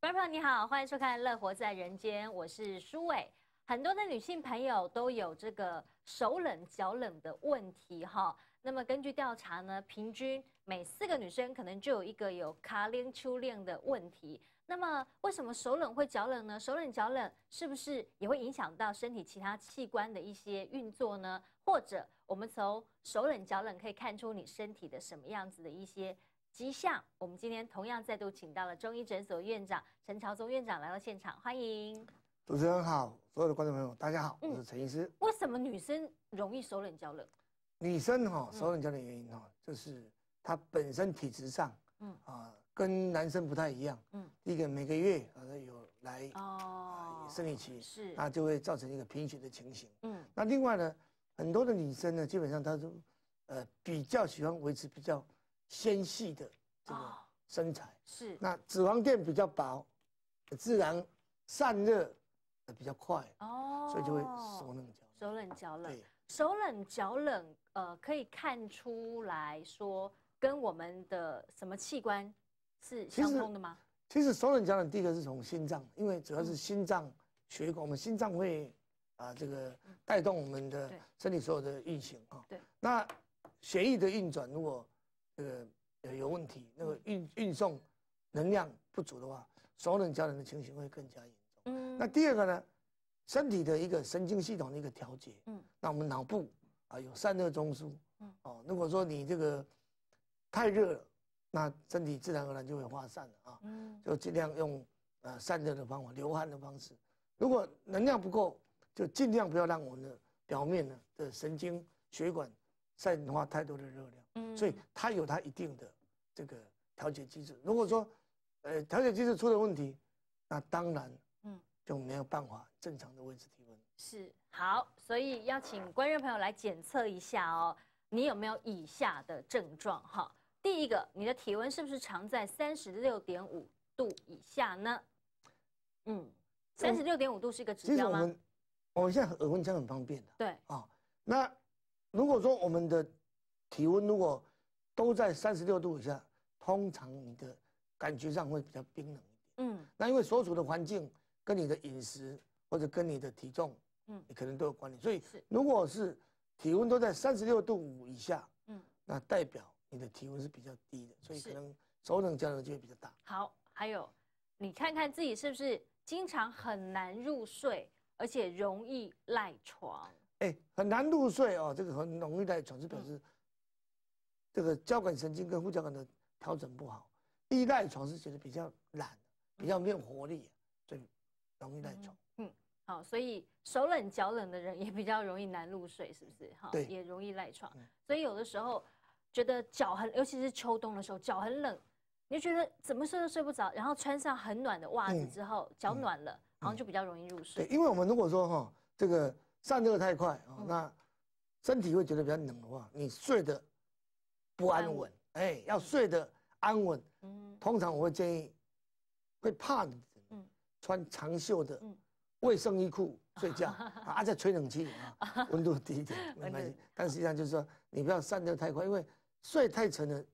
观众朋友你好，欢迎收看《乐活在人间》，我是舒伟。很多的女性朋友都有这个手冷脚冷的问题哈。那么根据调查呢，平均每四个女生可能就有一个有卡链秋链的问题。那么为什么手冷会脚冷呢？手冷脚冷是不是也会影响到身体其他器官的一些运作呢？或者我们从手冷脚冷可以看出你身体的什么样子的一些？吉祥，我们今天同样再度请到了中医诊所院长陈朝宗院长来到现场，欢迎。主持人好，所有的观众朋友大家好，我是陈医师。为什么女生容易手冷脚冷？女生哈手冷脚冷的原因哈，就是她本身体质上，嗯啊跟男生不太一样，嗯，一个每个月可能有来哦，生理期是，那就会造成一个贫血的情形，嗯，那另外呢，很多的女生呢，基本上她都，呃比较喜欢维持比较。纤细的这个身材是那脂肪垫比较薄，自然散热比较快哦，所以就会手冷脚手冷脚冷对手冷脚冷呃可以看出来说跟我们的什么器官是相通的吗？其实手冷脚冷第一个是从心脏，因为主要是心脏血管，我们心脏会啊这个带动我们的身体所有的运行啊对那血液的运转如果这个有有问题，那个运运送能量不足的话，手冷脚冷的情形会更加严重。嗯，那第二个呢，身体的一个神经系统的一个调节。嗯，那我们脑部啊有散热中枢。嗯，哦，如果说你这个太热了，那身体自然而然就会发散了啊。嗯，就尽量用呃散热的方法，流汗的方式。如果能量不够，就尽量不要让我们的表面呢的神经血管。在花太多的热量，嗯，所以它有它一定的这个调节机制。如果说，呃，调节机制出了问题，那当然，嗯，就没有办法正常的维持体温。是好，所以要请观众朋友来检测一下哦，你有没有以下的症状哈？第一个，你的体温是不是常在三十六点五度以下呢？嗯，三十六点五度是一个指标吗？我们现在耳温枪很方便的。对啊，那。如果说我们的体温如果都在三十六度以下，通常你的感觉上会比较冰冷一点。嗯，那因为所处的环境、跟你的饮食或者跟你的体重，嗯，你可能都有关联。所以，如果是体温都在三十六度五以下，嗯，那代表你的体温是比较低的，所以可能手冷加冷就会比较大。好，还有你看看自己是不是经常很难入睡，而且容易赖床。哎，很难入睡哦。这个很容易赖床，是表示这个交感神经跟副交感的调整不好，依赖床是觉得比较懒，比较没有活力，所以容易赖床。嗯，好，所以手冷脚冷的人也比较容易难入睡，是不是？哈，对，也容易赖床。所以有的时候觉得脚很，尤其是秋冬的时候，脚很冷，你就觉得怎么睡都睡不着，然后穿上很暖的袜子之后，脚暖了，然后就比较容易入睡。对，因为我们如果说哈，这个。散热太快啊，那身体会觉得比较冷的话，你睡得不安稳。哎，要睡得安稳，通常我会建议，会怕你穿长袖的卫生衣裤 睡觉啊，而且吹冷气啊，温度低一点，没关系。但实际上就是说，你不要散热太快，因为睡太沉了，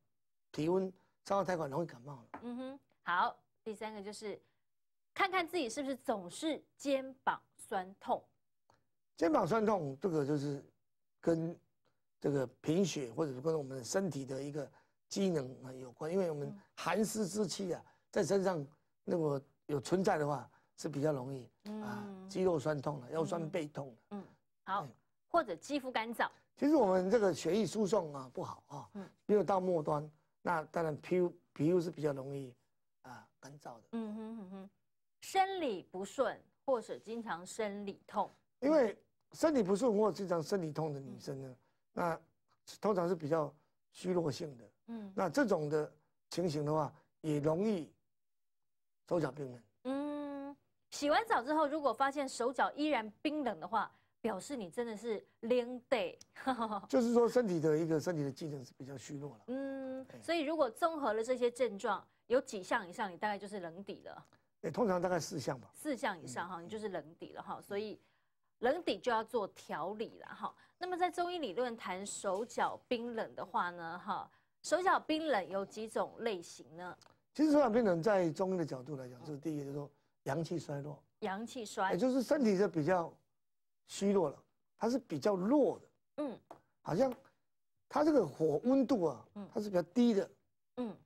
体温差得太快，容易感冒了。嗯哼，好，第三个就是看看自己是不是总是肩膀酸痛。肩膀酸痛，这个就是跟这个贫血，或者是跟我们身体的一个机能啊有关，因为我们寒湿之气啊在身上那果有存在的话是比较容易啊肌肉酸痛的，腰酸背痛的。嗯，好，或者肌肤干燥，其实我们这个血液输送啊不好啊，没有到末端，那当然皮皮肤是比较容易啊干燥的。嗯哼哼哼，生理不顺或者经常生理痛，因为。身体不顺或经常身体痛的女生呢，那通常是比较虚弱性的。嗯，那这种的情形的话，也容易手脚冰冷。嗯，洗完澡之后，如果发现手脚依然冰冷的话，表示你真的是冷 y 就是说，身体的一个身体的机能是比较虚弱了。嗯，所以如果综合了这些症状，有几项以上，你大概就是冷底了。哎，通常大概四项吧。四项以上哈，你就是冷底了哈，所以。冷底就要做调理了哈。那么在中医理论谈手脚冰冷的话呢，哈，手脚冰冷有几种类型呢？其实手脚冰冷在中医的角度来讲，就是第一个就是说阳气衰弱，阳气衰，也就是身体是比较虚弱了，它是比较弱的。嗯，好像它这个火温度啊，嗯，它是比较低的。嗯，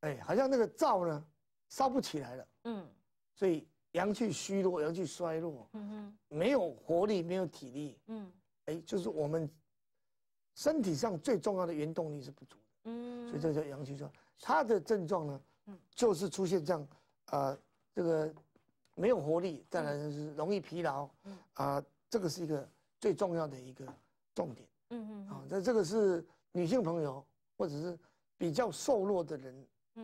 哎，好像那个灶呢烧不起来了。嗯，所以。阳气虚弱，阳气衰弱，嗯哼，没有活力，没有体力，嗯，哎，就是我们身体上最重要的原动力是不足，嗯，所以这叫阳气衰。它的症状呢，嗯，就是出现这样，啊，这个没有活力，再来是容易疲劳，啊，这个是一个最重要的一个重点，嗯嗯，啊，那这个是女性朋友或者是比较瘦弱的人，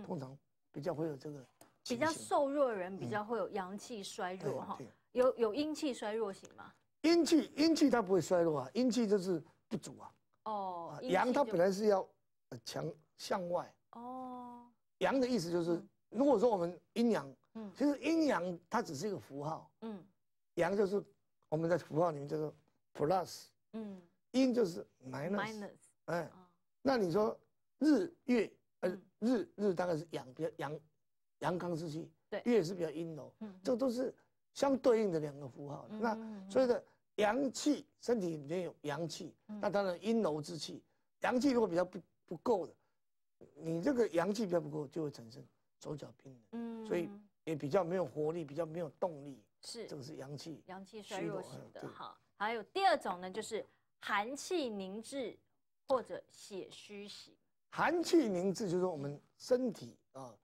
通常比较会有这个。比较瘦弱的人比较会有阳气衰弱哈，有有阴气衰弱型吗？阴气阴气它不会衰弱啊，阴气就是不足啊。哦，阳它本来是要强向外。哦，阳的意思就是，如果说我们阴阳，嗯，其实阴阳它只是一个符号，嗯，阳就是我们在符号里面叫做 plus，嗯，阴就是 minus，哎，那你说日月呃日日大概是阳，比较阳。阳刚之气，对，月是比较阴柔，嗯，这都是相对应的两个符号。那所以的阳气，身体里面有阳气，那当然阴柔之气。阳气如果比较不不够的，你这个阳气比较不够，就会产生手脚冰冷，嗯，所以也比较没有活力，比较没有动力。是，这个是阳气，阳气衰弱型的哈。还有第二种呢，就是寒气凝滞或者血虚型。寒气凝滞就是我们身体啊。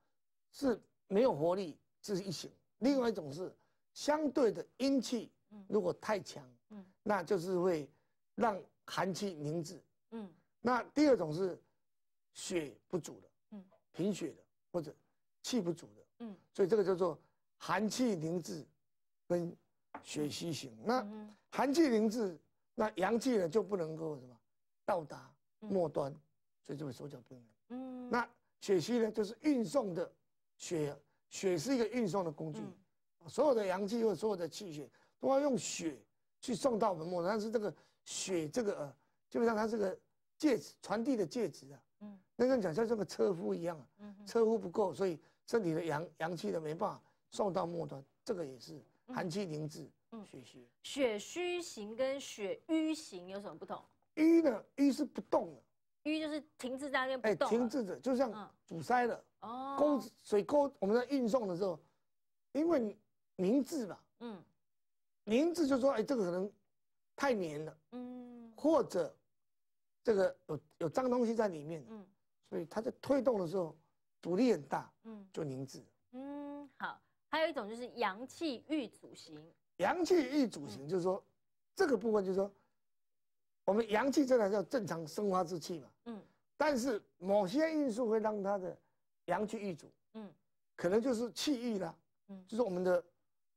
是没有活力，这是一型；另外一种是相对的阴气，如果太强，嗯，那就是会让寒气凝滞，嗯。那第二种是血不足的，嗯，贫血的或者气不足的，嗯。所以这个叫做寒气凝滞，跟血虚型。那寒气凝滞，那阳气呢就不能够什么到达末端，所以就会手脚冰冷。嗯。那血虚呢，就是运送的。血血是一个运送的工具，所有的阳气或所有的气血都要用血去送到末端。但是这个血这个呃，基本上它是个介质、传递的介质啊。嗯，那跟你讲，像这个车夫一样啊。嗯，车夫不够，所以身体的阳阳气的没办法送到末端。这个也是寒气凝滞，血虚。血虚型跟血瘀型有什么不同？瘀呢？瘀是不动的。淤就是停滞在那边不动。哎，停滞着，就像堵塞了。哦。沟水沟我们在运送的时候，因为凝滞嘛。嗯。凝滞就说，哎，这个可能太黏了。嗯。或者这个有有脏东西在里面。嗯。所以它在推动的时候阻力很大。嗯。就凝滞。嗯，好。还有一种就是阳气郁阻型。阳气郁阻型就是说，这个部分就是说。我们阳气真的叫正常生发之气嘛？嗯，但是某些因素会让它的阳气郁阻，嗯，可能就是气郁啦，嗯，就是我们的，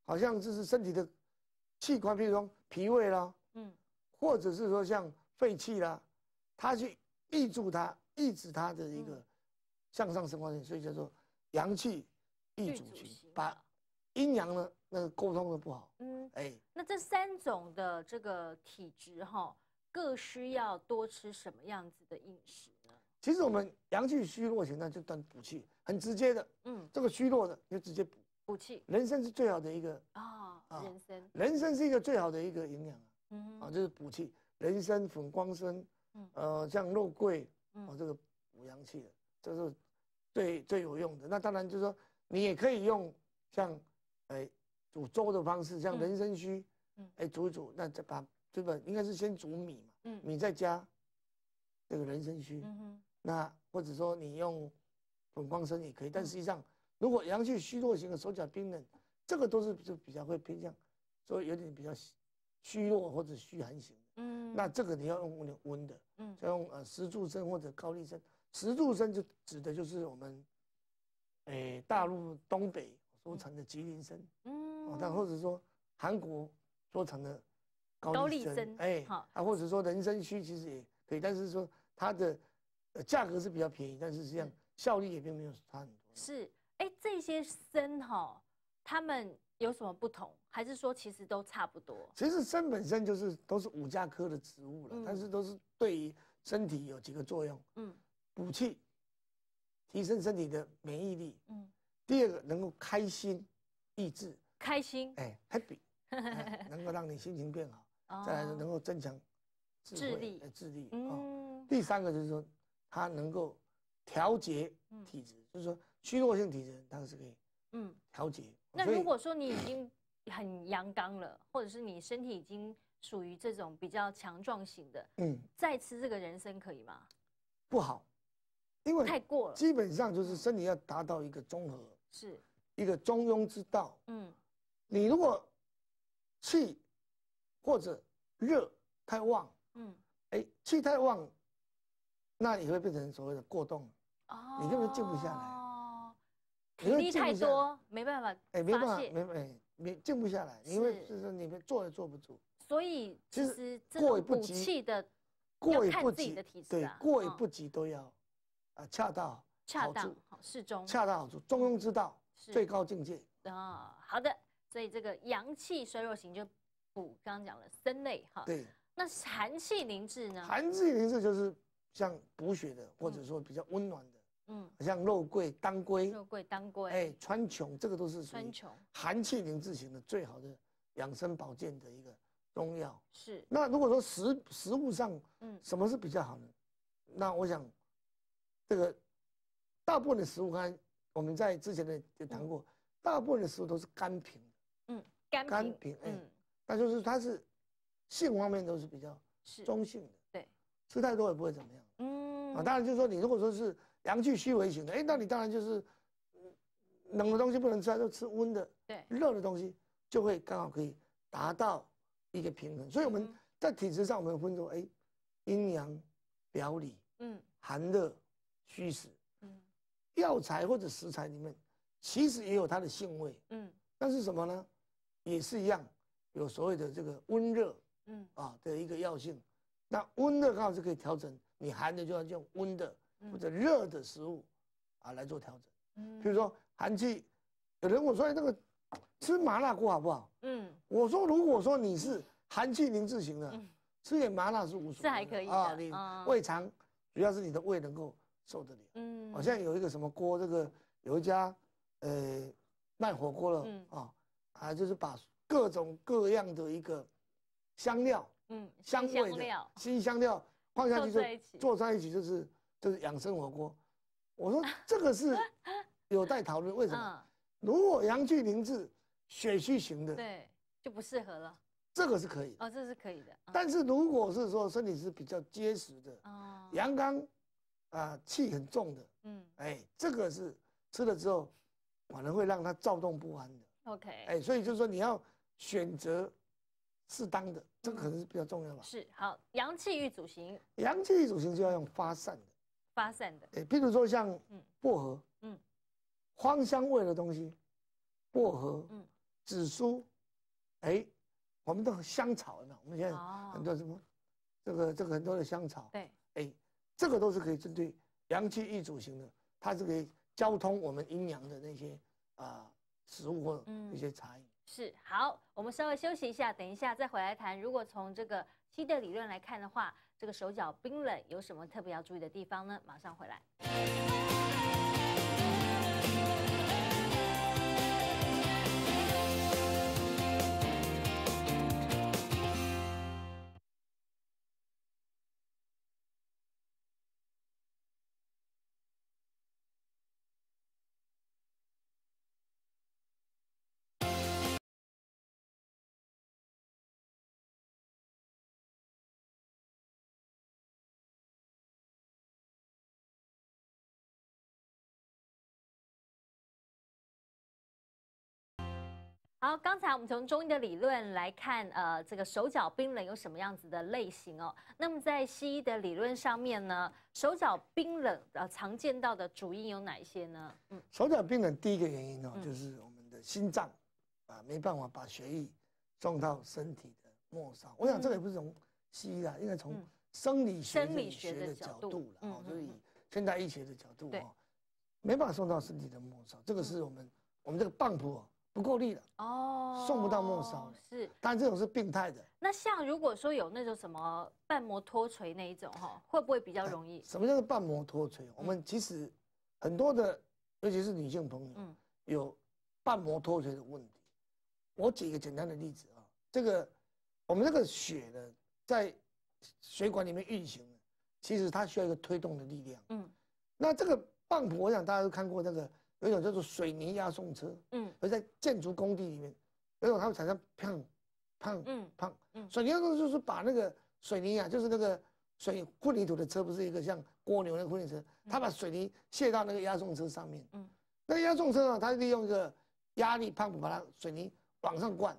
好像就是身体的器官，比如说脾胃啦，嗯，或者是说像肺气啦，它去抑住它，抑制它的一个向上生发性，所以叫做阳气易阻型，把阴阳呢那个沟通的不好，嗯，哎，那这三种的这个体质哈。各需要多吃什么样子的饮食呢？其实我们阳气虚弱型呢，就当补气，很直接的。嗯，这个虚弱的就直接补补气。人参是最好的一个啊，人参，人参是一个最好的一个营养啊，啊，就是补气。人参、粉光参，嗯，呃，像肉桂，嗯，这个补阳气的，这是最最有用的。那当然就是说，你也可以用像哎煮粥的方式，像人参须，嗯，哎煮一煮，那再把。对吧？应该是先煮米嘛，米再加，那个人参须。那或者说你用本光参也可以。但实际上，如果阳气虚弱型的手脚冰冷，这个都是就比较会偏向，所以有点比较虚弱或者虚寒型。嗯，那这个你要用温温的，嗯，就用呃石柱参或者高丽参。石柱参就指的就是我们，诶，大陆东北说成的吉林参。嗯，但或者说韩国说成的。高丽参，哎，好、啊，或者说人参须，其实也可以，但是说它的价格是比较便宜，但是实际上效力也并没有差很多。是，哎，这些参哈，他们有什么不同？还是说其实都差不多？其实参本身就是都是五加科的植物了，但是都是对于身体有几个作用，嗯，补气，提升身体的免疫力，嗯，第二个能够开心，益智，开心，哎，happy，能够让你心情变好。再来能够增强智力，智力啊。第三个就是说，它能够调节体质，就是说虚弱性体质，它是可以嗯调节。那如果说你已经很阳刚了，或者是你身体已经属于这种比较强壮型的，嗯，再吃这个人参可以吗？不好，因为太过了。基本上就是身体要达到一个综合，是一个中庸之道。嗯，你如果气。或者热太旺，嗯，哎，气太旺，那也会变成所谓的过动，哦，你根本静不下来，哦，体力太多，没办法，哎，没办法，没办没静不下来，因为就是你们坐也坐不住，所以其实过犹不及的，过犹不及的体质，对，过犹不及都要，啊，恰到，恰到好适中，恰到好处，中庸之道，最高境界。啊，好的，所以这个阳气衰弱型就。补刚刚讲了三类哈，对，那寒气凝滞呢？寒气凝滞就是像补血的，或者说比较温暖的，嗯，像肉桂、当归、肉桂、当归，哎，川穹，这个都是川穹寒气凝滞型的最好的养生保健的一个中药。是。那如果说食食物上，嗯，什么是比较好呢？那我想，这个大部分的食物，刚才我们在之前的也谈过，大部分的食物都是甘平，嗯，甘平，嗯。那就是它是性方面都是比较中性的，对，吃太多也不会怎么样。嗯，啊，当然就是说你如果说是阳气虚为型的，哎，那你当然就是冷的东西不能吃，要吃温的。对，热的东西就会刚好可以达到一个平衡。所以我们在体质上，我们分说，哎，阴阳、表里，嗯，寒热、虚实。嗯，药材或者食材里面其实也有它的性味。嗯，但是什么呢？也是一样。有所谓的这个温热，嗯啊的一个药性，那温热刚好是可以调整你寒的，就要用温的或者热的食物，啊来做调整，嗯，比如说寒气，有人我说那个吃麻辣锅好不好？嗯，我说如果说你是寒气凝滞型的，吃点麻辣是无，是还可以啊，你胃肠主要是你的胃能够受得了。嗯，好像有一个什么锅，这个有一家，呃，卖火锅了，嗯啊，啊就是把。各种各样的一个香料，嗯，香味的新香料放下去就坐在一起，坐在一起就是就是养生火锅。我说 这个是有待讨论，为什么？如果阳气凝滞、血虚型的，对，就不适合了。这个是可以哦，这是可以的。但是如果是说身体是比较结实的，哦，阳刚，啊，气很重的，嗯，哎，这个是吃了之后，反而会让他躁动不安的。OK，哎，所以就是说你要。选择适当的，这个可能是比较重要吧。是好，阳气郁阻型，阳气郁阻型就要用发散的，发散的。哎，比如说像薄荷，嗯，芳香味的东西，薄荷，嗯，紫苏，哎，我们都香草呢？我们现在很多什么，这个这个很多的香草，对，哎，这个都是可以针对阳气郁阻型的，它是可以交通我们阴阳的那些啊食物或一些茶饮。是好，我们稍微休息一下，等一下再回来谈。如果从这个新的理论来看的话，这个手脚冰冷有什么特别要注意的地方呢？马上回来。好，刚才我们从中医的理论来看，呃，这个手脚冰冷有什么样子的类型哦？那么在西医的理论上面呢，手脚冰冷呃，常见到的主因有哪一些呢？嗯，手脚冰冷第一个原因哦，就是我们的心脏啊没办法把血液送到身体的末梢。我想这个也不是从西医啦，应该从生理学、生理学的角度了啊，就是以现代医学的角度哦，没办法送到身体的末梢，这个是我们我们这个泵哦。不够力了哦，送不到末梢是，但这种是病态的。那像如果说有那种什么瓣膜脱垂那一种哈，会不会比较容易？什么叫做瓣膜脱垂？我们其实很多的，尤其是女性朋友，有瓣膜脱垂的问题。我举一个简单的例子啊，这个我们这个血的在血管里面运行，其实它需要一个推动的力量。嗯，那这个瓣膜，我想大家都看过那个。有一种叫做水泥押送车，嗯，而在建筑工地里面，有一种它会产生胖，胖，嗯，胖，嗯，水泥那种就是把那个水泥啊，就是那个水混凝土的车，不是一个像蜗牛那个混凝土，它把水泥卸到那个押送车上面，嗯，那个押送车啊，它利用一个压力泵把它水泥往上灌，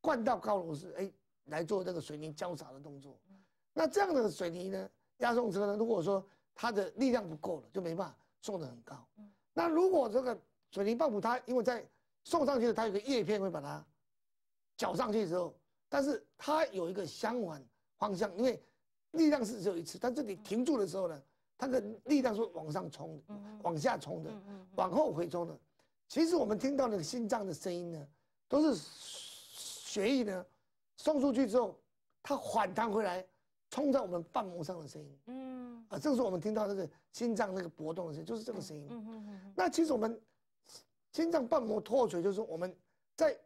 灌到高楼是哎，来做这个水泥浇洒的动作。那这样的水泥呢，押送车呢，如果说它的力量不够了，就没办法送得很高。那如果这个水泥棒骨它因为在送上去的，它有个叶片会把它搅上去的时候，但是它有一个相反方向，因为力量是只有一次，它这里停住的时候呢，它的力量是往上冲的、往下冲的、往后回冲的。其实我们听到那个心脏的声音呢，都是血液呢送出去之后，它反弹回来。冲在我们瓣膜上的声音，嗯，啊，时是我们听到那个心脏那个搏动的声音，就是这个声音。嗯嗯嗯。那其实我们心脏瓣膜脱垂，就是我们在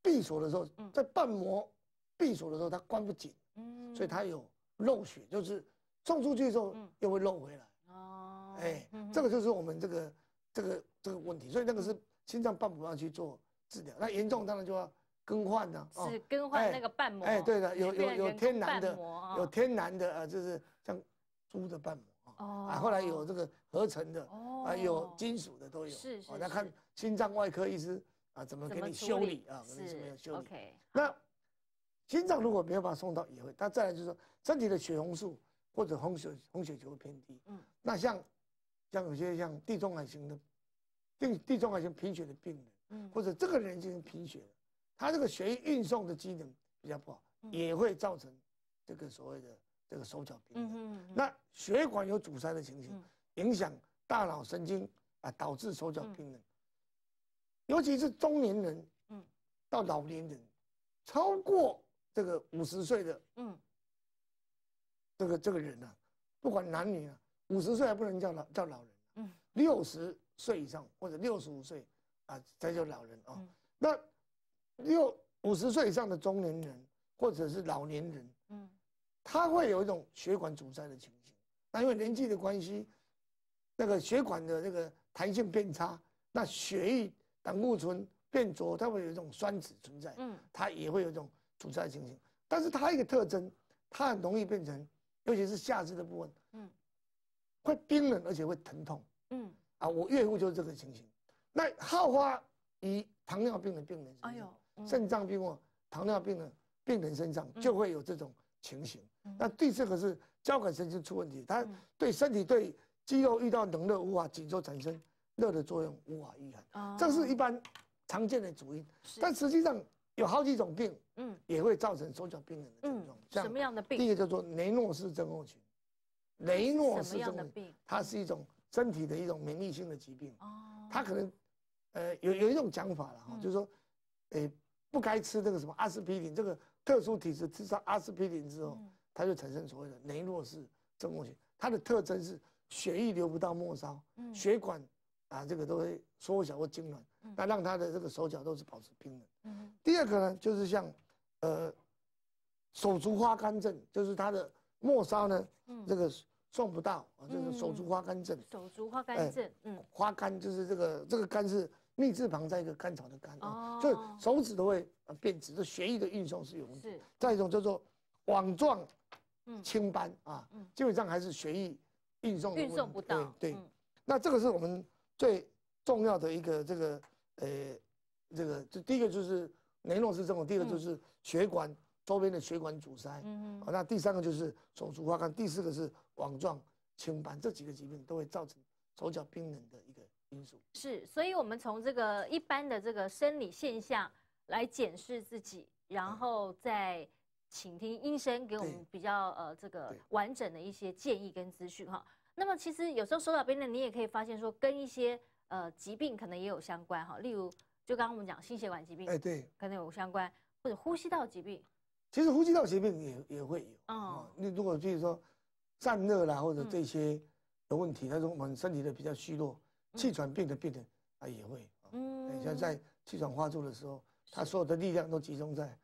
闭锁的时候，在瓣膜闭锁的时候它关不紧，嗯，所以它有漏血，就是冲出去的时候又会漏回来。哦，哎，这个就是我们这个这个这个问题，所以那个是心脏瓣膜要去做治疗，那严重当然就要。更换呢？是更换那个瓣膜。哎，对的，有有有天然的，有天然的啊，就是像猪的瓣膜啊。哦。后来有这个合成的，啊，有金属的都有。是是。那看心脏外科医师啊，怎么给你修理啊？什么修理？OK。那心脏如果没有办法送到，也会。他再来就是说，身体的血红素或者红血红血球偏低。嗯。那像像有些像地中海型的，地地中海型贫血的病人，嗯，或者这个人就是贫血。他这个血液运送的机能比较不好，也会造成这个所谓的这个手脚冰冷。那血管有阻塞的情形，影响大脑神经啊，导致手脚冰冷。尤其是中年人，嗯，到老年人，超过这个五十岁的，嗯，这个这个人啊，不管男女啊，五十岁还不能叫老叫老人，嗯，六十岁以上或者六十五岁啊，才叫老人啊。那六五十岁以上的中年人或者是老年人，嗯，他会有一种血管阻塞的情形。那因为年纪的关系，那个血管的那个弹性变差，那血液胆固醇变浊，它会有一种酸酯存在，嗯，它也会有一种阻塞情形。但是它一个特征，它很容易变成，尤其是下肢的部分，嗯，会冰冷而且会疼痛，嗯，啊，我岳父就是这个情形。那好发于糖尿病的病人，哎呦。肾脏病或糖尿病的病人身上就会有这种情形。那第四个是交感神经出问题，它对身体对肌肉遇到冷热无法紧缩，产生热的作用无法御寒。这是一般常见的主因，但实际上有好几种病，嗯，也会造成手脚冰冷的症状。像什么样的病？第一个叫做雷诺氏症候群。雷诺氏症候群，它是一种身体的一种免疫性的疾病。哦，它可能，呃，有有一种讲法了哈，就是说，诶。不该吃那个什么阿司匹林，这个特殊体质吃上阿司匹林之后，它就产生所谓的雷诺氏症候群。它的特征是血液流不到末梢，血管啊，这个都会缩小或痉挛，那让他的这个手脚都是保持冰冷。第二个呢，就是像，呃，手足花干症，就是他的末梢呢，这个送不到，就是手足花干症。手足花干症，嗯，花干就是这个，这个干是。密字旁在一个甘草的甘啊，以手指都会变直，这血液的运送是有问题。再一种叫做网状青斑啊，基本上还是血液运送运送不到。对对，那这个是我们最重要的一个这个呃，这个就第一个就是雷诺氏症，第二个就是血管周边的血管阻塞，嗯嗯，那第三个就是手足发干，第四个是网状青斑，这几个疾病都会造成手脚冰冷的一个。因素是，所以，我们从这个一般的这个生理现象来检视自己，然后再请听医生给我们比较呃这个完整的一些建议跟资讯哈。那么其实有时候手脚冰凉，你也可以发现说跟一些呃疾病可能也有相关哈。例如，就刚刚我们讲心血管疾病，哎对，可能有相关，或者呼吸道疾病。其实呼吸道疾病也也会有哦。你如果就是说散热啦，或者这些的问题，那是我们身体的比较虚弱。气喘病的病人，他也会。嗯，像在气喘发作的时候，他所有的力量都集中在，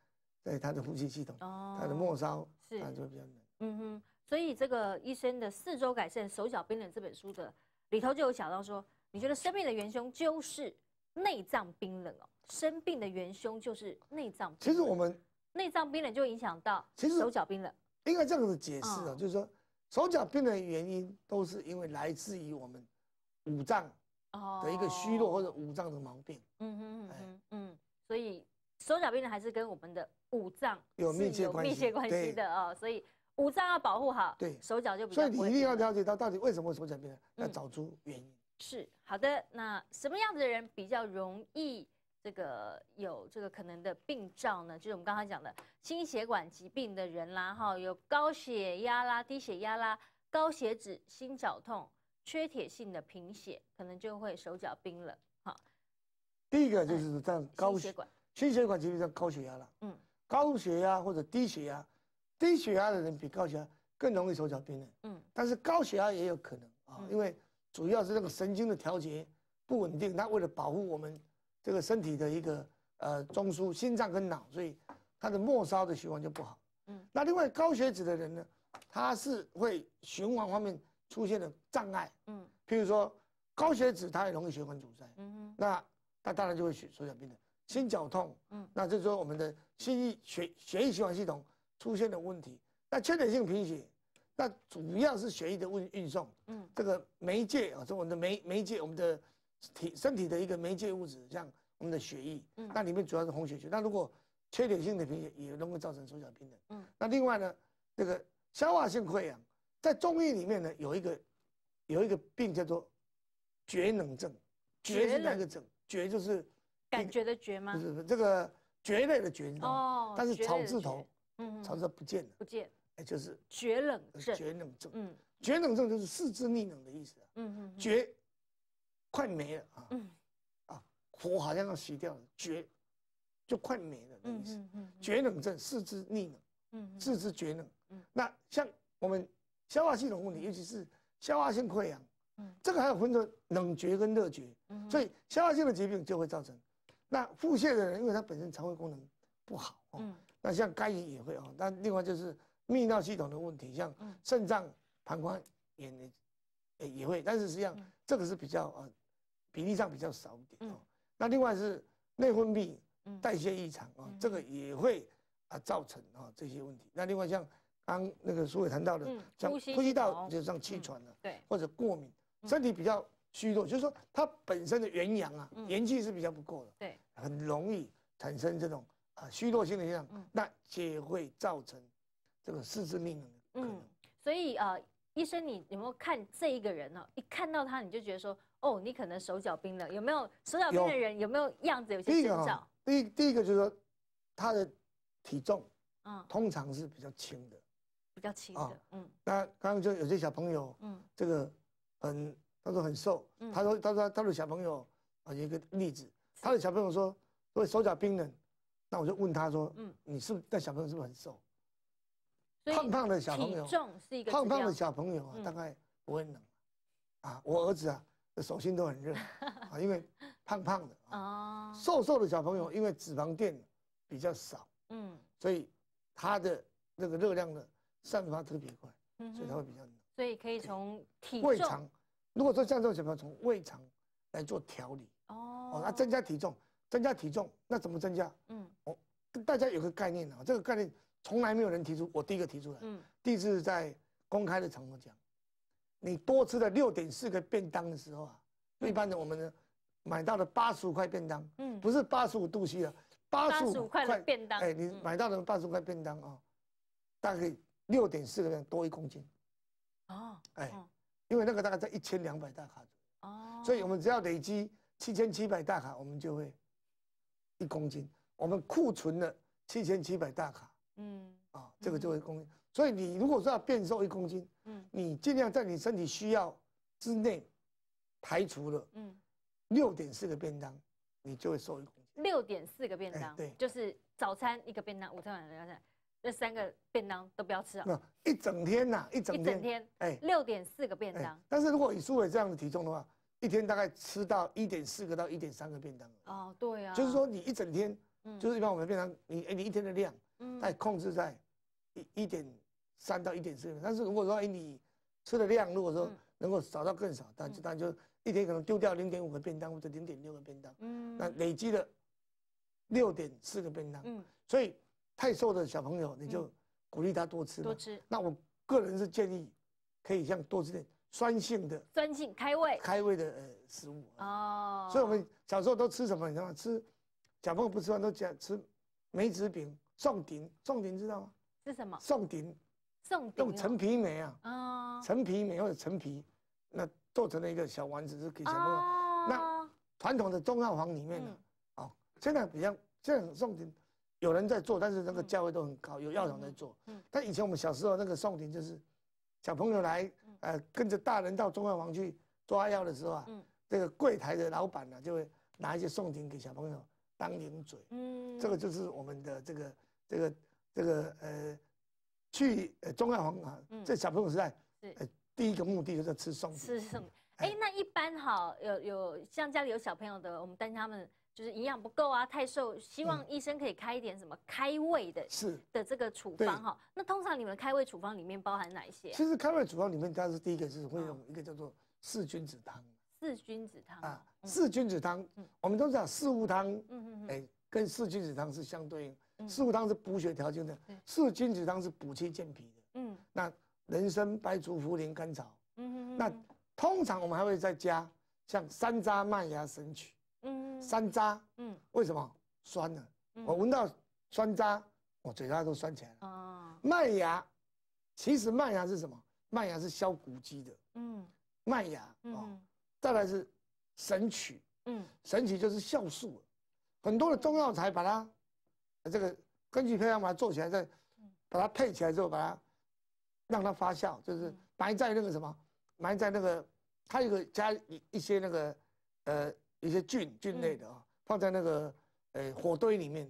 在他的呼吸系统，他的末梢，是，就会比较冷。嗯哼，所以这个医生的《四周改善手脚冰冷》这本书的里头就有讲到说，你觉得生病的元凶就是内脏冰冷哦？生病的元凶就是内脏。其实我们内脏冰冷就影响到，其实手脚冰冷。应该这样子解释啊，就是说手脚冰冷的原因都是因为来自于我们五脏。的一个虚弱或者五脏的毛病。嗯嗯嗯嗯所以手脚冰冷还是跟我们的五脏有密切关系的哦。所以五脏要保护好，对，手脚就比较。所以你一定要了解到到底为什么手脚冰冷，要找出原因是好的。那什么样的人比较容易这个有这个可能的病兆呢？就是我们刚才讲的心血管疾病的人啦，哈，有高血压啦、低血压啦、高血脂、心绞痛。缺铁性的贫血可能就会手脚冰冷。哈，第一个就是样，高血管，心血管，就本上高血压了。嗯，高血压或者低血压，低血压的人比高血压更容易手脚冰冷。嗯，但是高血压也有可能啊，因为主要是那个神经的调节不稳定，它为了保护我们这个身体的一个呃中枢，心脏跟脑，所以它的末梢的循环就不好。嗯，那另外高血脂的人呢，他是会循环方面。出现了障碍，嗯，譬如说高血脂，它也容易血管阻塞，嗯那它当然就会血手脚冰冷、心绞痛，嗯，那这候我们的心血血液循环系统出现了问题。那缺铁性贫血，那主要是血液的运运送，嗯，这个媒介啊，是我们的媒媒介，我们的体身体的一个媒介物质，像我们的血液，嗯，那里面主要是红血球。那如果缺铁性的贫血也容易造成手脚冰冷，嗯，那另外呢，这个消化性溃疡。在中医里面呢，有一个，有一个病叫做绝冷症，绝是那个症，绝就是感觉的绝吗？不是，这个绝类的绝，哦，但是草字头，嗯，草字头不见了，不见，哎，就是绝冷症，绝冷症，嗯，绝冷症就是四肢逆冷的意思，嗯嗯，绝，快没了啊，嗯，啊，火好像要熄掉了，绝，就快没了的意思，嗯嗯，绝冷症，四肢逆冷，嗯，四肢绝冷，嗯，那像我们。消化系统问题，尤其是消化性溃疡，嗯，这个还有分成冷厥跟热厥，嗯，所以消化性的疾病就会造成，那腹泻的人，因为他本身肠胃功能不好嗯，那像肝炎也会啊，那另外就是泌尿系统的问题，像肾脏、膀胱也也也会，但是实际上这个是比较啊，比例上比较少一点哦。那另外是内分泌、代谢异常啊，这个也会啊造成啊这些问题。那另外像。刚那个苏伟谈到的，像呼吸道，就像气喘了，对，或者过敏，身体比较虚弱，就是说他本身的元阳啊，元气是比较不够的，对，很容易产生这种啊虚弱性的现象，那也会造成这个四肢命冷。嗯，所以呃，医生，你有没有看这一个人呢？一看到他，你就觉得说，哦，你可能手脚冰冷，有没有手脚冰的人有没有样子有些冰脚？第一，第一个就是说他的体重，嗯，通常是比较轻的。比较轻的，嗯，那刚刚就有些小朋友，嗯，这个很，他说很瘦，他说他说他的小朋友啊，一个例子，他的小朋友说，我手脚冰冷，那我就问他说，嗯，你是那小朋友是不是很瘦？胖胖的小朋友，胖胖的小朋友啊，大概不会冷，啊，我儿子啊，手心都很热，啊，因为胖胖的，啊，瘦瘦的小朋友因为脂肪垫比较少，嗯，所以他的那个热量呢。散发特别快，所以它会比较冷。所以可以从体胃肠。如果说像这种情况，从胃肠来做调理哦，那增加体重，增加体重，那怎么增加？嗯，哦，大家有个概念啊，这个概念从来没有人提出，我第一个提出来。嗯，第一次在公开的场合讲，你多吃了六点四个便当的时候啊，一般的我们呢，买到了八十五块便当。嗯，不是八十五度 C 的，八十五块便当。哎，你买到了八十五块便当啊，大家可以。六点四个量多一公斤，哦，哎，因为那个大概在一千两百大卡左右，哦，所以我们只要累积七千七百大卡，我们就会一公斤。我们库存了七千七百大卡，嗯，啊，这个就会供。所以你如果说要变瘦一公斤，嗯，你尽量在你身体需要之内排除了，嗯，六点四个便当，你就会瘦一公斤。六点四个便当，对，就是早餐一个便当，午餐晚个便餐。那三个便当都不要吃啊！那一整天呐，一整天，一整天，哎，六点四个便当。但是如果以苏伟这样的体重的话，一天大概吃到一点四个到一点三个便当。哦，对啊。就是说你一整天，就是一般我们便当，你你一天的量，嗯，再控制在一一点三到一点四个。但是如果说哎你吃的量，如果说能够少到更少，但就但就一天可能丢掉零点五个便当或者零点六个便当，嗯，那累积了六点四个便当，嗯，所以。太瘦的小朋友，你就鼓励他多吃。多吃。那我个人是建议，可以像多吃点酸性的。酸性开胃。开胃的呃食物。哦。所以我们小时候都吃什么？你知道吗？吃小朋友不吃饭都讲吃梅子饼。宋鼎，宋鼎知道吗？是什么？宋鼎。宋鼎。用陈皮梅啊。陈皮梅或者陈皮，那做成了一个小丸子，是给小朋友。那传统的中药房里面呢，哦，现在比较现在宋鼎。有人在做，但是那个价位都很高。有药厂在做，嗯，但以前我们小时候那个送饼就是，小朋友来，呃，跟着大人到中药房去抓药的时候啊，嗯，这个柜台的老板呢就会拿一些送饼给小朋友当零嘴，嗯，这个就是我们的这个这个这个呃，去呃中药房啊，这小朋友是在对，第一个目的就是吃松饼，吃松饼，哎，那一般哈，有有像家里有小朋友的，我们心他们。就是营养不够啊，太瘦，希望医生可以开一点什么开胃的，是的这个处方哈。那通常你们开胃处方里面包含哪一些？其实开胃处方里面，它是第一个是会用一个叫做四君子汤。四君子汤啊，四君子汤，我们都知道四物汤，嗯嗯嗯，哎，跟四君子汤是相对应。四物汤是补血调经的，四君子汤是补气健脾的。嗯，那人参、白术、茯苓、甘草。嗯哼，那通常我们还会再加像山楂、麦芽、神曲。山楂，嗯，为什么酸的？我闻到山楂，我嘴巴都酸起来了。麦芽，其实麦芽是什么？麦芽是消骨积的。嗯，麦芽啊，再来是神曲。嗯，神曲就是酵素，很多的中药材把它这个根据配方把它做起来，再把它配起来之后，把它让它发酵，就是埋在那个什么，埋在那个它有个加一一些那个呃。一些菌菌类的啊，放在那个呃火堆里面，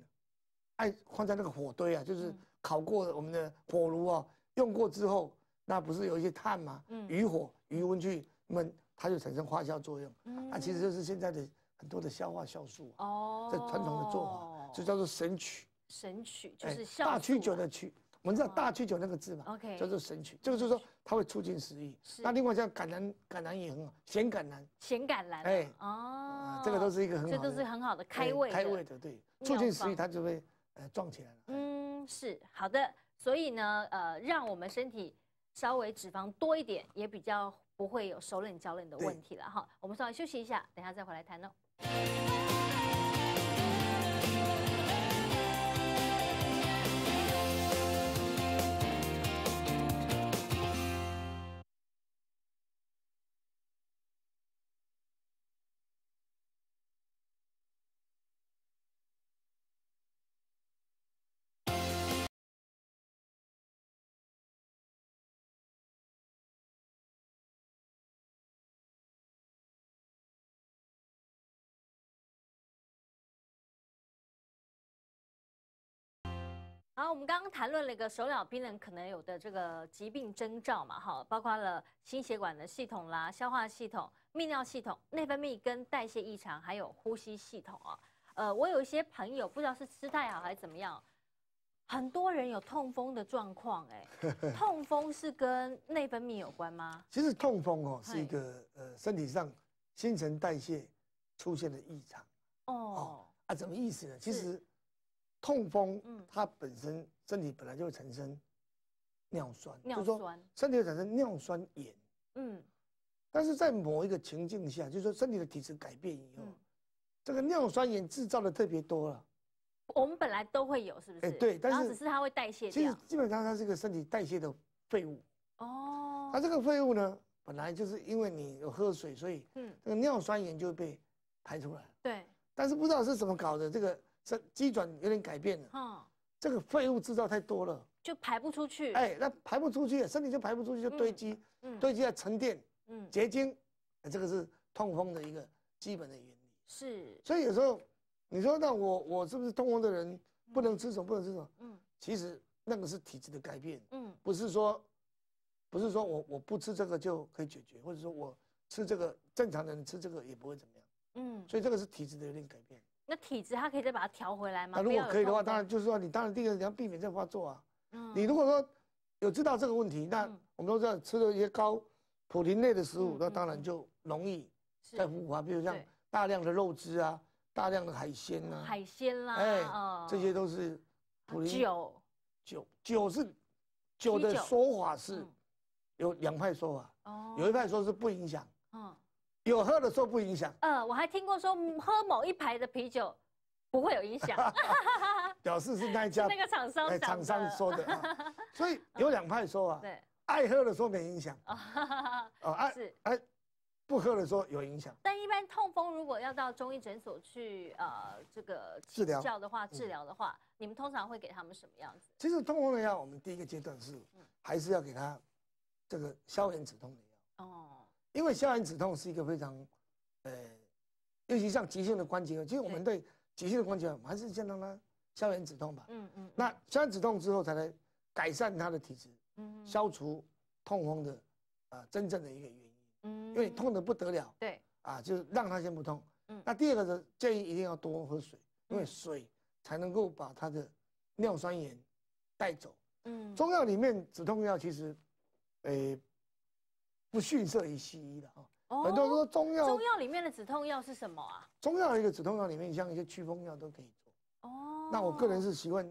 哎放在那个火堆啊，就是烤过我们的火炉啊，用过之后，那不是有一些碳吗？嗯，余火余温去焖，它就产生发酵作用。嗯，那其实就是现在的很多的消化酵素。哦，这传统的做法就叫做神曲。神曲就是大曲酒的曲。我们知道大曲酒那个字嘛，叫做神曲，就是说它会促进食欲。那另外像橄榄，橄榄也很好，咸橄榄，咸橄榄，哎，哦，这个都是一个很好，这都是很好的开胃，开胃的，对，促进食欲，它就会呃壮起来了。嗯，是好的，所以呢，呃，让我们身体稍微脂肪多一点，也比较不会有手冷脚冷的问题了哈。我们稍微休息一下，等下再回来谈哦。好，我们刚刚谈论了一个手脚冰冷可能有的这个疾病征兆嘛，哈，包括了心血管的系统啦、消化系统、泌尿系统、内分泌跟代谢异常，还有呼吸系统啊。呃，我有一些朋友不知道是吃太好还是怎么样，很多人有痛风的状况。哎，痛风是跟内分泌有关吗？其实痛风哦是一个呃身体上新陈代谢出现的异常哦啊，怎么意思呢？其实。痛风，它本身身体本来就会产生尿酸，尿酸，身体会产生尿酸盐。嗯，但是在某一个情境下，就是说身体的体质改变以后，这个尿酸盐制造的特别多了。我们本来都会有，是不是？哎，对，但是只是它会代谢其实基本上它是一个身体代谢的废物。哦。它这个废物呢，本来就是因为你有喝水，所以这个尿酸盐就会被排出来。对。但是不知道是怎么搞的，这个。这机转有点改变了，嗯，这个废物制造太多了，就排不出去。哎，那排不出去，身体就排不出去，就堆积，堆积在沉淀，嗯，结晶，这个是痛风的一个基本的原理。是。所以有时候你说，那我我是不是痛风的人不能吃什么不能吃什么？嗯，其实那个是体质的改变，嗯，不是说，不是说我我不吃这个就可以解决，或者说我吃这个正常的人吃这个也不会怎么样。嗯，所以这个是体质的有点改变。那体质他可以再把它调回来吗？那如果可以的话，当然就是说你当然第二个你要避免再发作啊。嗯。你如果说有知道这个问题，那我们都知道吃了一些高普林类的食物，那当然就容易再复发。比如像大量的肉汁啊，大量的海鲜啊。海鲜啦。哎，这些都是，嘌呤。酒。酒酒是，酒的说法是，有两派说法。哦。有一派说是不影响。有喝的说不影响，呃，我还听过说喝某一牌的啤酒不会有影响，表示是那一家那个厂商厂商说的，所以有两派说啊，对，爱喝的说没影响，啊，是，哎，不喝的说有影响。但一般痛风如果要到中医诊所去呃这个治疗叫的话，治疗的话，你们通常会给他们什么样子？其实痛风的药，我们第一个阶段是还是要给他这个消炎止痛的药。哦。因为消炎止痛是一个非常，呃，尤其像急性的关节，其实我们对急性的关节，我还是先让它消炎止痛吧。嗯嗯。那消炎止痛之后，才能改善它的体质，嗯，消除痛风的，啊，真正的一个原因。嗯。因为痛得不得了。对。啊，就是让它先不痛。嗯。那第二个是建议一定要多喝水，因为水才能够把它的尿酸盐带走。嗯。中药里面止痛药其实，诶。不逊色于西医的啊，很多人说中药。中药里面的止痛药是什么啊？中药一个止痛药里面，像一些祛风药都可以做。哦，那我个人是习惯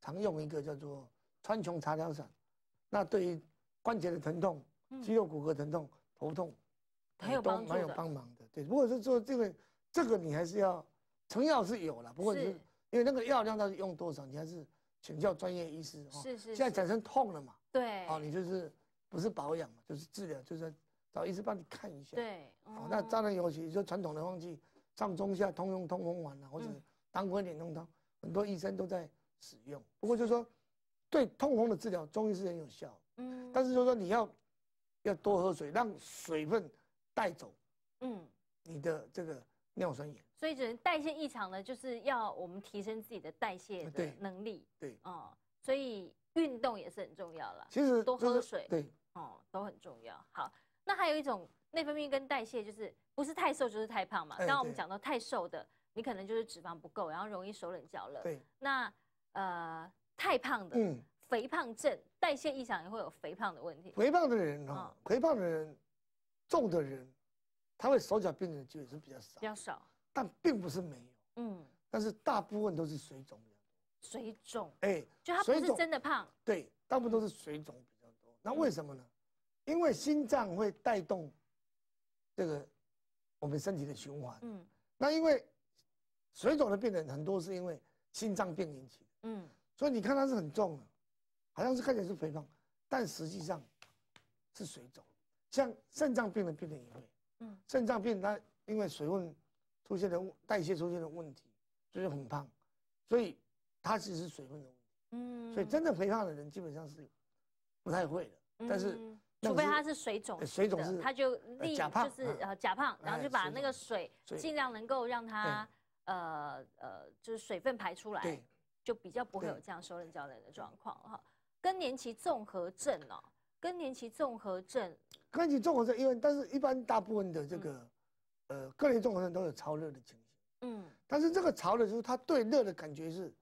常用一个叫做川穹茶疗散，那对于关节的疼痛、肌肉骨骼疼痛、头痛，很有帮蛮有帮忙的。对，如果是做这个，这个你还是要，成药是有了，不过是因为那个药量到底用多少，你还是请教专业医师。是是。现在产生痛了嘛？对。哦，你就是。不是保养嘛，就是治疗，就是找医生帮你看一下。对，哦，那当然，尤其说传统的方剂，上中下通用通风丸啊，或者当归点通汤，很多医生都在使用。不过就是说，对痛风的治疗，中医是很有效。嗯，但是就是说你要要多喝水，让水分带走。嗯，你的这个尿酸盐。所以，只能代谢异常呢，就是要我们提升自己的代谢的能力。对，哦，所以。运动也是很重要了，其实多喝水，对，哦，都很重要。好，那还有一种内分泌跟代谢，就是不是太瘦就是太胖嘛。刚刚我们讲到太瘦的，你可能就是脂肪不够，然后容易手冷脚冷。对，那呃太胖的，嗯，肥胖症代谢异常也会有肥胖的问题。肥胖的人哦，肥胖的人，重的人，他会手脚冰冷就也是比较少，比较少。但并不是没有，嗯，但是大部分都是水肿的。水肿，哎，就他不是真的胖，对，大部分都是水肿比较多。那为什么呢？因为心脏会带动这个我们身体的循环。嗯，那因为水肿的病人很多是因为心脏病引起。嗯，所以你看他是很重的，好像是看起来是肥胖，但实际上是水肿。像肾脏病的病人也会，嗯，肾脏病他因为水分出现了代谢出现了问题，就是很胖，所以。它只是水分的，嗯，所以真的肥胖的人基本上是不太会的，但是除非他是水肿，水肿是他就假胖，就是呃假胖，然后就把那个水尽量能够让它呃呃就是水分排出来，对，就比较不会有这样手冷交冷的状况哈。更年期综合症哦，更年期综合症，更年期综合症因为但是一般大部分的这个呃更年综合症都有潮热的情形，嗯，但是这个潮的时候，它对热的感觉是。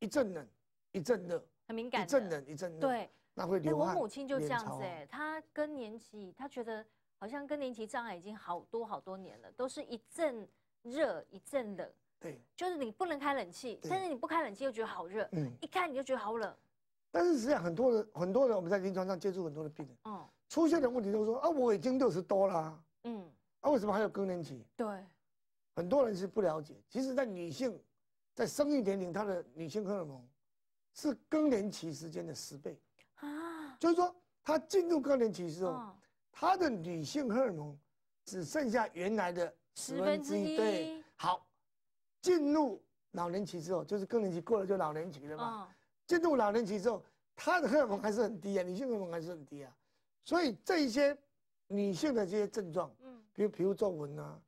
一阵冷，一阵热，很敏感。一阵冷，一阵热，对，那会流汗。我母亲就这样子，她更年期，她觉得好像更年期障碍已经好多好多年了，都是一阵热一阵冷。对，就是你不能开冷气，但是你不开冷气又觉得好热，一开你就觉得好冷。但是实际上，很多人很多人，我们在临床上接触很多的病人，嗯，出现的问题都说啊，我已经六十多了，嗯，啊，为什么还有更年期？对，很多人是不了解，其实在女性。在生育年龄，他的女性荷尔蒙是更年期时间的十倍啊！就是说，她进入更年期之后，他的女性荷尔蒙只剩下原来的十分之一。对，好，进入老年期之后，就是更年期过了就老年期了嘛。进入老年期之后，她的荷尔蒙还是很低啊，女性荷尔蒙还是很低啊。所以，这些女性的这些症状，嗯，比如皮肤皱纹啊，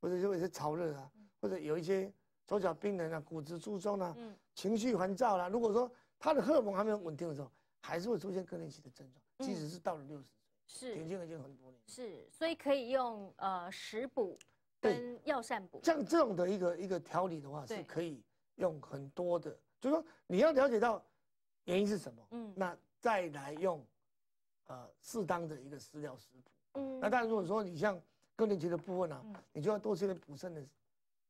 或者有些潮热啊，或者有一些。手脚冰冷啊，骨质疏松嗯、情绪烦躁啦。如果说他的荷尔蒙还没有稳定的时候，还是会出现更年期的症状，即使是到了六十岁，年轻已经很多年，是，所以可以用呃食补跟药膳补。像这种的一个一个调理的话，是可以用很多的，就是说你要了解到原因是什么，嗯，那再来用呃适当的一个食疗食补，嗯，那当然如果说你像更年期的部分呢，你就要多吃点补肾的。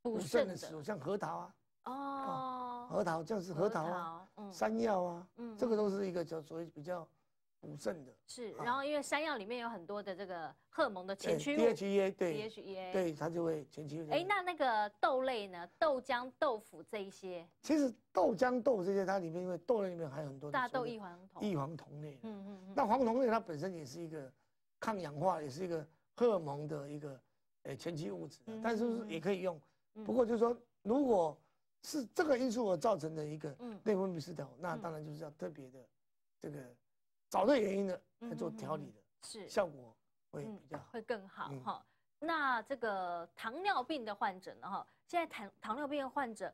补肾的，像核桃啊，哦，核桃，样是核桃、山药啊，这个都是一个叫所谓比较补肾的。是，然后因为山药里面有很多的这个荷尔蒙的前驱物。DHEA，对，DHEA，对，它就会前驱哎，那那个豆类呢？豆浆、豆腐这一些。其实豆浆、豆这些，它里面因为豆类里面含很多大豆异黄酮、异黄酮类。嗯嗯那黄酮类它本身也是一个抗氧化，也是一个荷尔蒙的一个诶前驱物质，但是也可以用。不过就是说，如果是这个因素而造成的一个内分泌失调，那当然就是要特别的这个找对原因的来做调理的，是效果会比较好，会更好哈。那这个糖尿病的患者呢，哈，现在糖糖尿病的患者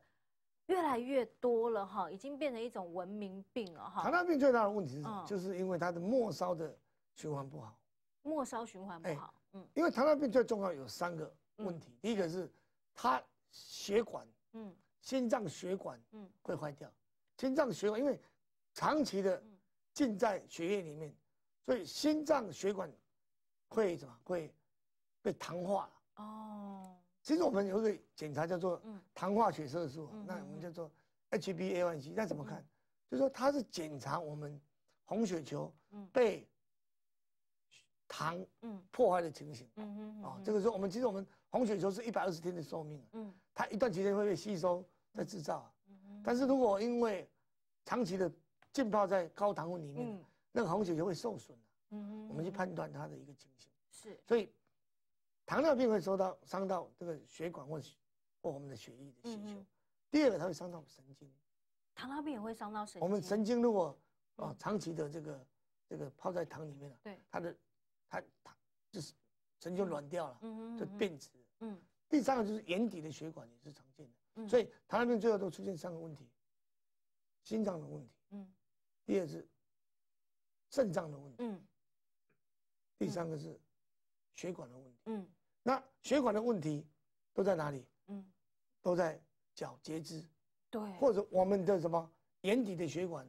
越来越多了哈，已经变成一种文明病了哈。糖尿病最大的问题是，什么？就是因为它的末梢的循环不好，末梢循环不好，嗯，因为糖尿病最重要有三个问题，第一个是它。血管，嗯，心脏血管，嗯，会坏掉。心脏血管因为长期的浸在血液里面，所以心脏血管会怎么会被糖化了？哦，其实我们有一个检查叫做糖化血色素，那我们叫做 HbA1c。那怎么看？就说它是检查我们红血球被糖破坏的情形。嗯嗯嗯。啊，这个时候我们其实我们红血球是一百二十天的寿命。嗯。它一段时间会被吸收，再制造啊。嗯嗯。但是如果因为长期的浸泡在高糖分里面，那个红酒就会受损了。嗯嗯。我们去判断它的一个情形。是。所以，糖尿病会受到伤到这个血管或或我们的血液的需求。第二个，它会伤到神经。糖尿病也会伤到神经。我们神经如果啊长期的这个这个泡在糖里面了，对，它的它它就是神经软掉了，嗯，就变质。第三个就是眼底的血管也是常见的，所以糖尿病最后都出现三个问题：心脏的问题，嗯，第二是肾脏的问题，嗯，第三个是血管的问题，嗯。那血管的问题都在哪里？嗯，都在脚截肢，对，或者我们的什么眼底的血管，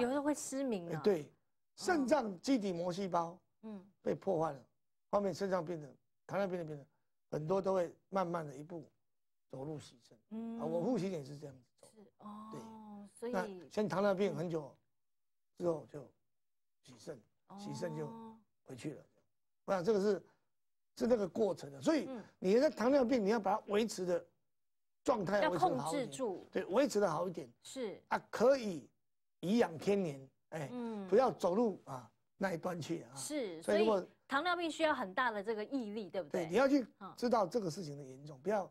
有的会失明。对，肾脏基底膜细胞，嗯，被破坏了，后面肾脏变成糖尿病的病人。很多都会慢慢的一步走入洗肾，啊，我父亲也是这样子走，是哦，对，所以像糖尿病很久之后就洗肾，洗肾就回去了，我想这个是是那个过程的，所以你的糖尿病你要把它维持的状态要控制住，对，维持的好一点是啊，可以颐养天年，哎，不要走路啊，一段去啊，是，所以如果糖尿病需要很大的这个毅力，对不对？对，你要去知道这个事情的严重，不要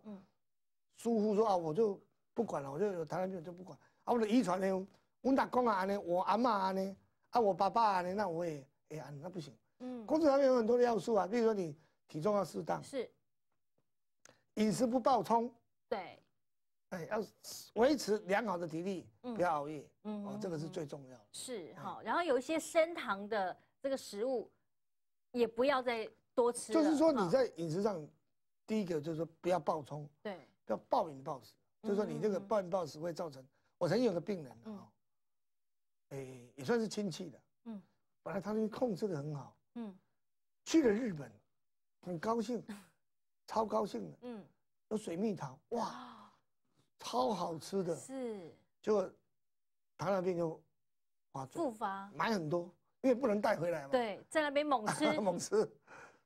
疏忽说啊，我就不管了，我就有糖尿病就不管。啊，我的遗传呢，我打工啊呢，我阿妈呢，啊，我爸爸呢，那我也，哎呀，那不行。嗯，工作上面有很多的要素啊，比如说你体重要适当，是，饮食不暴冲，对，哎，要维持良好的体力，不要熬夜，哦，这个是最重要的。是哈，然后有一些升糖的这个食物。也不要再多吃，就是说你在饮食上，第一个就是说不要暴冲，对，不要暴饮暴食，就是说你这个暴饮暴食会造成。我曾经有个病人啊，哎，也算是亲戚的，嗯，本来他那边控制的很好，嗯，去了日本，很高兴，超高兴的，嗯，有水蜜桃，哇，超好吃的，是，结果，糖尿病就，复发，买很多。因为不能带回来嘛，对，在那边猛吃 猛吃，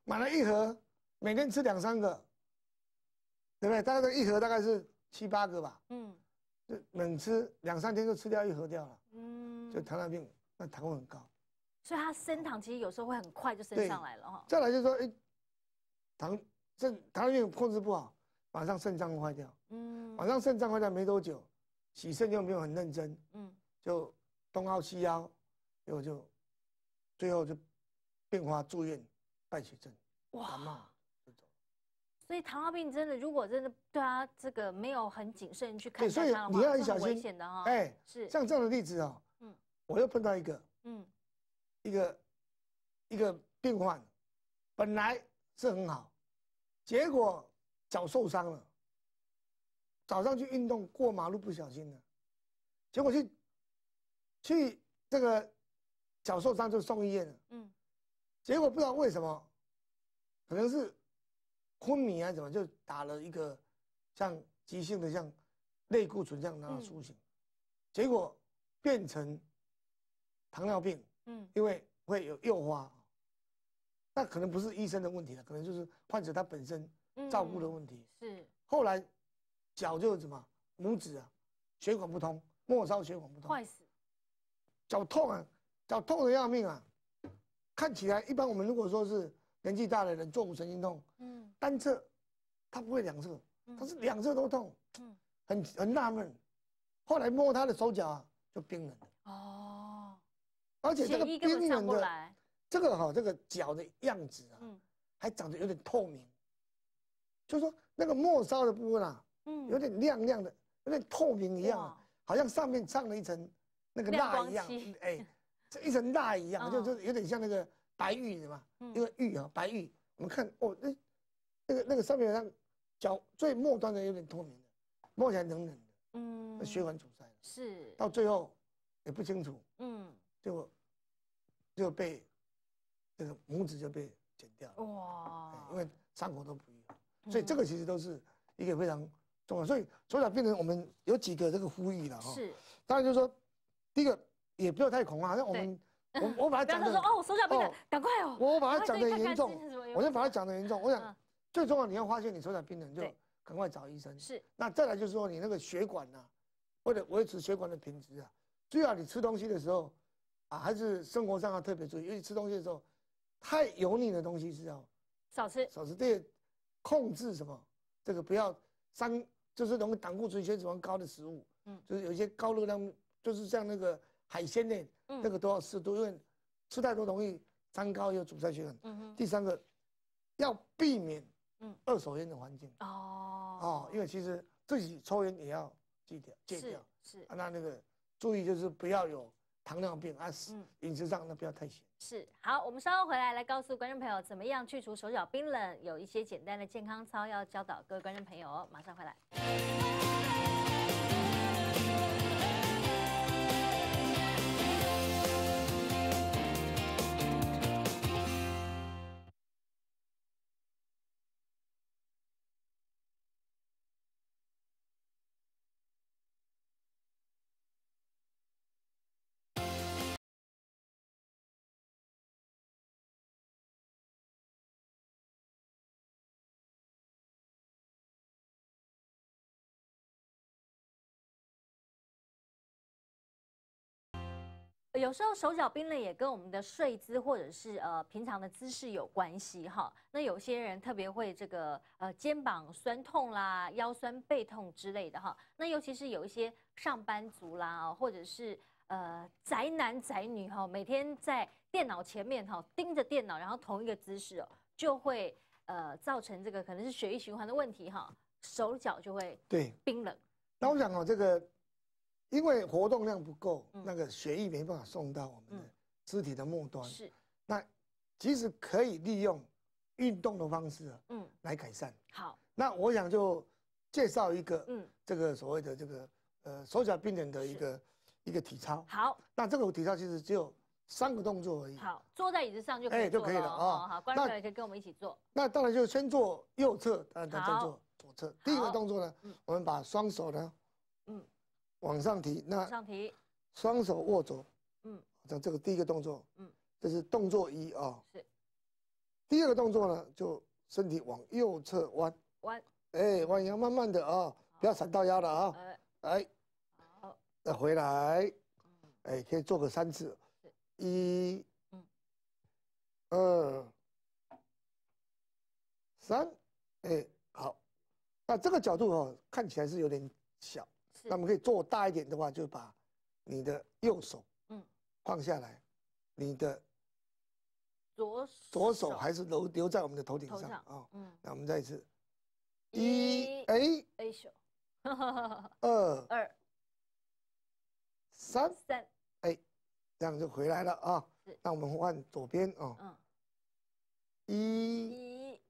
买了一盒，每天吃两三个，对不对？大概一盒大概是七八个吧，嗯，就猛吃两三天就吃掉一盒掉了，嗯，就糖尿病，那糖分很高，所以它升糖其实有时候会很快就升上来了哈。再来就是说，哎，糖肾糖尿病控制不好，马上肾脏坏掉，嗯，马上肾脏坏掉没多久，洗肾又没有很认真，嗯，就东凹西腰，又果就。最后就并发住院败血症。哇，所以糖尿病真的，如果真的对他这个没有很谨慎去看，所以你要很小心的哈。哎，是像这样的例子啊，嗯，我又碰到一个，嗯，一个一个病患，本来是很好，结果脚受伤了，早上去运动过马路不小心了，结果去去这个。脚受伤就送医院，嗯，结果不知道为什么，可能是昏迷啊，怎么就打了一个像急性的像类固醇这样让他苏醒，结果变成糖尿病，嗯，因为会有诱发，那可能不是医生的问题了，可能就是患者他本身照顾的问题，是，后来脚就什么拇指啊，血管不通，末梢血管不通，坏死，脚痛啊。脚痛的要命啊！看起来一般，我们如果说是年纪大的人坐骨神经痛，嗯，单侧，他不会两侧，他是两侧都痛，嗯，很很纳闷。后来摸他的手脚啊，就冰冷的哦，而且这个冰冷的，这个哈，这个脚的样子啊，嗯，还长得有点透明，就说那个末梢的部分啊，嗯，有点亮亮的，有点透明一样，好像上面上了一层那个蜡一样，哎。一层蜡一样，就就有点像那个白玉是嘛，一个玉啊，白玉。我们看哦，那那个那个上面像脚最末端的有点透明的，摸起来冷冷的，嗯，血管阻塞，是到最后也不清楚，嗯，结果就被这个拇指就被剪掉，哇，因为伤口都不愈，所以这个其实都是一个非常重要。所以从小变成我们有几个这个呼吁了哈，是，当然就是说第一个。也不要太恐慌，好像我们我我把它讲的哦，手脚冰冷，赶快哦。我把它讲的严重，我就把它讲的严重。我想最重要，你要发现你手脚冰冷，就赶快找医生。是，那再来就是说你那个血管呢，为了维持血管的品质啊，最好你吃东西的时候啊，还是生活上要特别注意。尤其吃东西的时候，太油腻的东西是要少吃，少吃。对，控制什么？这个不要三，就是容易胆固醇、血脂高的食物。嗯，就是有一些高热量，就是像那个。海鲜呢，那个都要适度，因为吃太多容易长高又阻塞血管。嗯嗯。第三个，要避免二手烟的环境。哦哦，因为其实自己抽烟也要戒掉，戒掉。是是。那那个注意就是不要有糖尿病、啊，是，饮食上那不要太咸。是。好，我们稍后回来来告诉观众朋友怎么样去除手脚冰冷，有一些简单的健康操要教导各位观众朋友。马上回来。有时候手脚冰冷也跟我们的睡姿或者是呃平常的姿势有关系哈。那有些人特别会这个呃肩膀酸痛啦、腰酸背痛之类的哈。那尤其是有一些上班族啦，或者是呃宅男宅女哈，每天在电脑前面哈盯着电脑，然后同一个姿势哦，就会呃造成这个可能是血液循环的问题哈，手脚就会对冰冷。那我想哦，这个。因为活动量不够，那个血液没办法送到我们的肢体的末端。是，那其实可以利用运动的方式嗯，来改善。好，那我想就介绍一个，嗯，这个所谓的这个呃手脚并用的一个一个体操。好，那这个体操其实只有三个动作而已。好，坐在椅子上就哎就可以了啊。好，观众也可以跟我们一起做。那当然就先做右侧，嗯，再做左侧。第一个动作呢，我们把双手呢。往上提，那往上提，双手握肘，嗯，像这个第一个动作，嗯，这是动作一啊。是，第二个动作呢，就身体往右侧弯，弯，哎，弯腰，慢慢的啊，不要闪到腰了啊。哎，好，再回来，哎，可以做个三次，一，嗯，二，三，哎，好，那这个角度啊，看起来是有点小。那我们可以做大一点的话，就把你的右手嗯放下来，你的左手左手还是留留在我们的头顶上啊。嗯，那我们再一次一哎哎手，二二三三哎，这样就回来了啊。那我们换左边啊。嗯，一。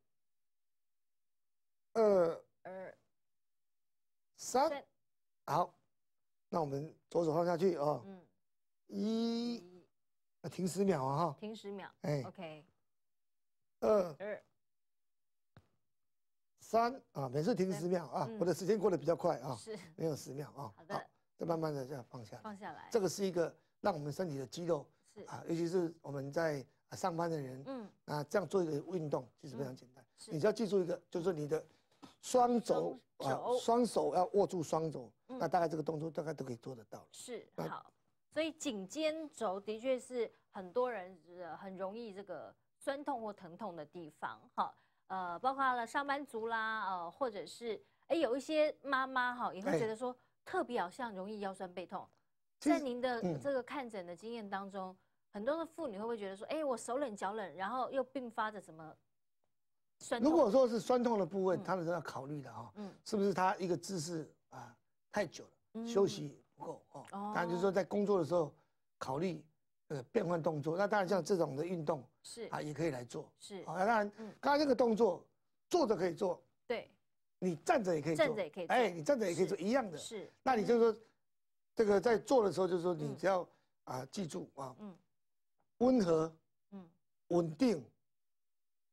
二二三。好，那我们左手放下去啊。嗯。一，停十秒啊哈。停十秒。哎。OK。二。二。三啊，每次停十秒啊，我的时间过得比较快啊。是。没有十秒啊。好的。再慢慢的这样放下。放下来。这个是一个让我们身体的肌肉啊，尤其是我们在上班的人，嗯，啊，这样做一个运动其实非常简单，你只要记住一个，就是你的。双肘，双手要握住双肘，那大概这个动作大概都可以做得到了。是好，所以颈肩轴的确是很多人很容易这个酸痛或疼痛的地方。哈。呃，包括了上班族啦，呃，或者是哎有一些妈妈哈也会觉得说特别好像容易腰酸背痛。在您的这个看诊的经验当中，很多的妇女会不会觉得说，哎，我手冷脚冷，然后又并发着什么？如果说是酸痛的部位，们是要考虑的哈，是不是他一个姿势啊太久了，休息不够哦。当然就是说在工作的时候，考虑呃变换动作。那当然像这种的运动是啊也可以来做。是啊，当然刚才那个动作坐着可以做，对，你站着也可以，站着也可以。哎，你站着也可以做一样的。是，那你就说这个在做的时候，就是说你只要啊记住啊，嗯，温和，嗯，稳定。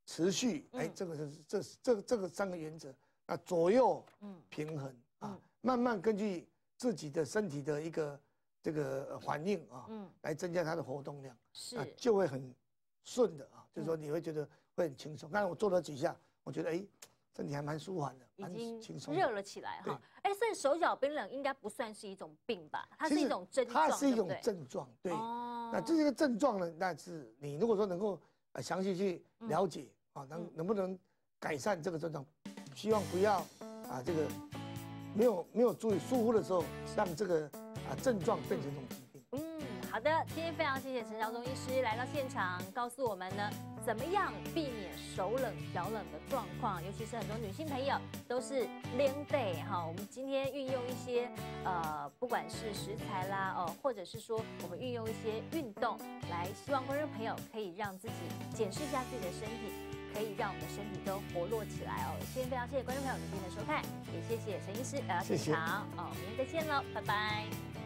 持续，哎，这个是这这这个三个原则，那左右平衡啊，慢慢根据自己的身体的一个这个反应啊，嗯，来增加它的活动量，是就会很顺的啊，就是说你会觉得会很轻松。刚才我做了几下，我觉得哎，身体还蛮舒缓的，蛮轻松，热了起来哈。哎，所以手脚冰冷应该不算是一种病吧？它是一种症状，它是一种症状，对。那这是一个症状呢，但是你如果说能够呃详细去了解。啊，能能不能改善这个症状？希望不要啊，这个没有没有注意疏忽的时候，让这个啊症状变成一种疾病。嗯，好的，今天非常谢谢陈晓东医师来到现场，告诉我们呢，怎么样避免手冷脚冷的状况，尤其是很多女性朋友都是凉背哈。我们今天运用一些呃，不管是食材啦，哦，或者是说我们运用一些运动，来希望观众朋友可以让自己检视一下自己的身体。可以让我们的身体都活络起来哦。今天非常谢谢观众朋友天的收看，也谢谢陈医师来到现场哦。明天再见喽，拜拜。